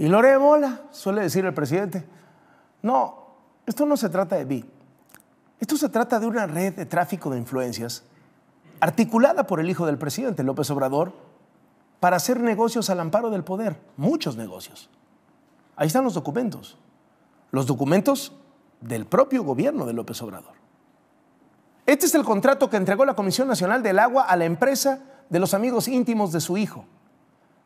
Y Lore Mola, suele decir el presidente, no, esto no se trata de mí. Esto se trata de una red de tráfico de influencias articulada por el hijo del presidente, López Obrador, para hacer negocios al amparo del poder, muchos negocios. Ahí están los documentos, los documentos del propio gobierno de López Obrador. Este es el contrato que entregó la Comisión Nacional del Agua a la empresa de los amigos íntimos de su hijo.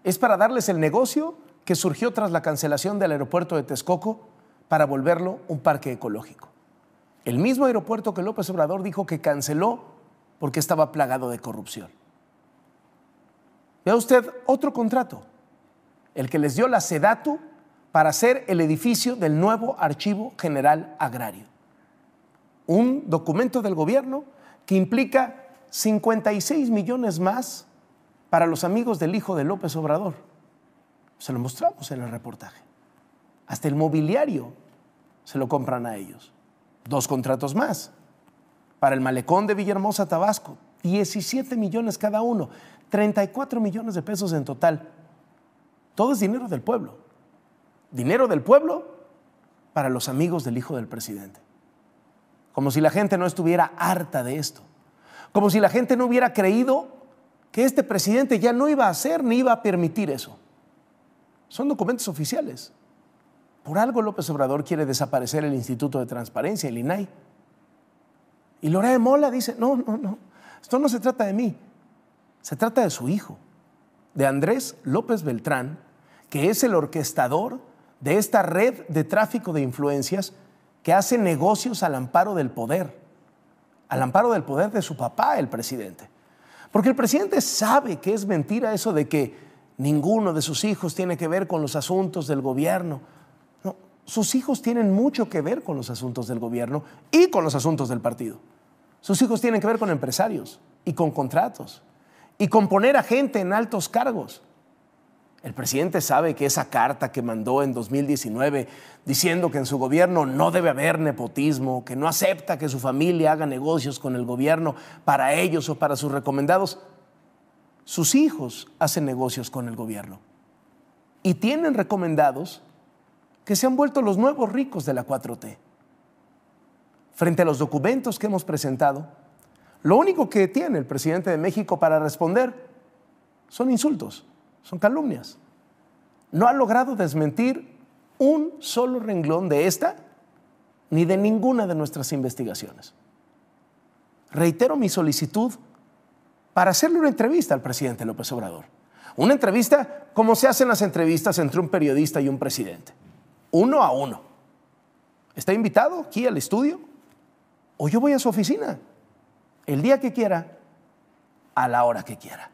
Es para darles el negocio que surgió tras la cancelación del aeropuerto de Texcoco para volverlo un parque ecológico. El mismo aeropuerto que López Obrador dijo que canceló porque estaba plagado de corrupción. Vea usted otro contrato, el que les dio la SEDATU para hacer el edificio del nuevo Archivo General Agrario. Un documento del gobierno que implica 56 millones más para los amigos del hijo de López Obrador. Se lo mostramos en el reportaje. Hasta el mobiliario se lo compran a ellos. Dos contratos más. Para el malecón de Villahermosa, Tabasco, 17 millones cada uno, 34 millones de pesos en total. Todo es dinero del pueblo. Dinero del pueblo para los amigos del hijo del presidente. Como si la gente no estuviera harta de esto. Como si la gente no hubiera creído que este presidente ya no iba a hacer ni iba a permitir eso. Son documentos oficiales. Por algo López Obrador quiere desaparecer el Instituto de Transparencia, el INAI. Y Lorea de Mola dice, no, no, no, esto no se trata de mí, se trata de su hijo, de Andrés López Beltrán, que es el orquestador de esta red de tráfico de influencias que hace negocios al amparo del poder, al amparo del poder de su papá, el presidente. Porque el presidente sabe que es mentira eso de que Ninguno de sus hijos tiene que ver con los asuntos del gobierno. sus hijos tienen mucho que ver con los asuntos del gobierno y con los asuntos del partido. Sus hijos tienen que ver con empresarios y con contratos y con poner a gente en altos cargos. El presidente sabe que esa carta que mandó en 2019 diciendo que en su gobierno no debe haber nepotismo, que no acepta que su familia haga negocios con el gobierno para ellos o para sus recomendados, sus hijos hacen negocios con el gobierno y tienen recomendados que se han vuelto los nuevos ricos de la 4T. Frente a los documentos que hemos presentado, lo único que tiene el presidente de México para responder son insultos, son calumnias. No ha logrado desmentir un solo renglón de esta ni de ninguna de nuestras investigaciones. Reitero mi solicitud para hacerle una entrevista al presidente López Obrador. Una entrevista como se hacen las entrevistas entre un periodista y un presidente, uno a uno. ¿Está invitado aquí al estudio? O yo voy a su oficina, el día que quiera, a la hora que quiera.